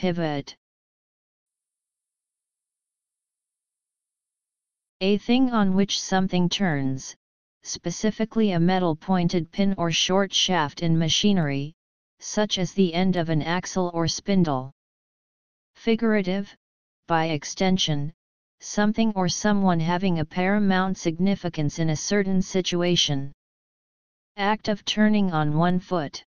pivot. A thing on which something turns, specifically a metal-pointed pin or short shaft in machinery, such as the end of an axle or spindle. Figurative, by extension, something or someone having a paramount significance in a certain situation. Act of turning on one foot.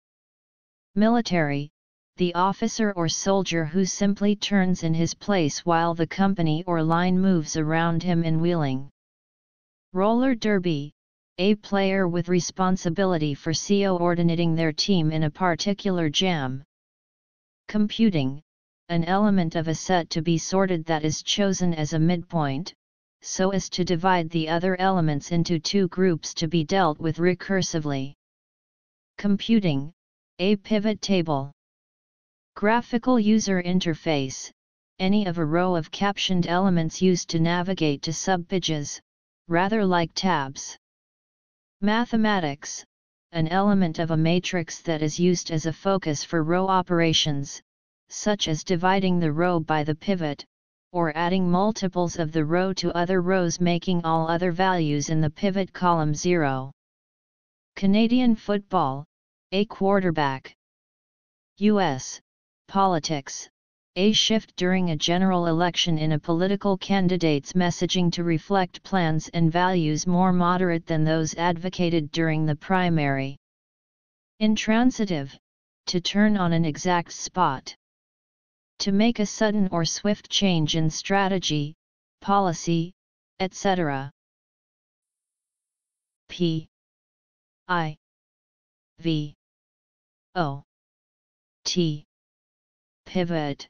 Military, the officer or soldier who simply turns in his place while the company or line moves around him in wheeling. Roller derby, a player with responsibility for coordinating their team in a particular jam. Computing, an element of a set to be sorted that is chosen as a midpoint, so as to divide the other elements into two groups to be dealt with recursively. Computing, a pivot table. Graphical user interface, any of a row of captioned elements used to navigate to subpages, rather like tabs. Mathematics, an element of a matrix that is used as a focus for row operations, such as dividing the row by the pivot, or adding multiples of the row to other rows making all other values in the pivot column 0. Canadian football, a quarterback. U.S politics, a shift during a general election in a political candidate's messaging to reflect plans and values more moderate than those advocated during the primary. Intransitive, to turn on an exact spot. To make a sudden or swift change in strategy, policy, etc. P. I. V. O. T pivot.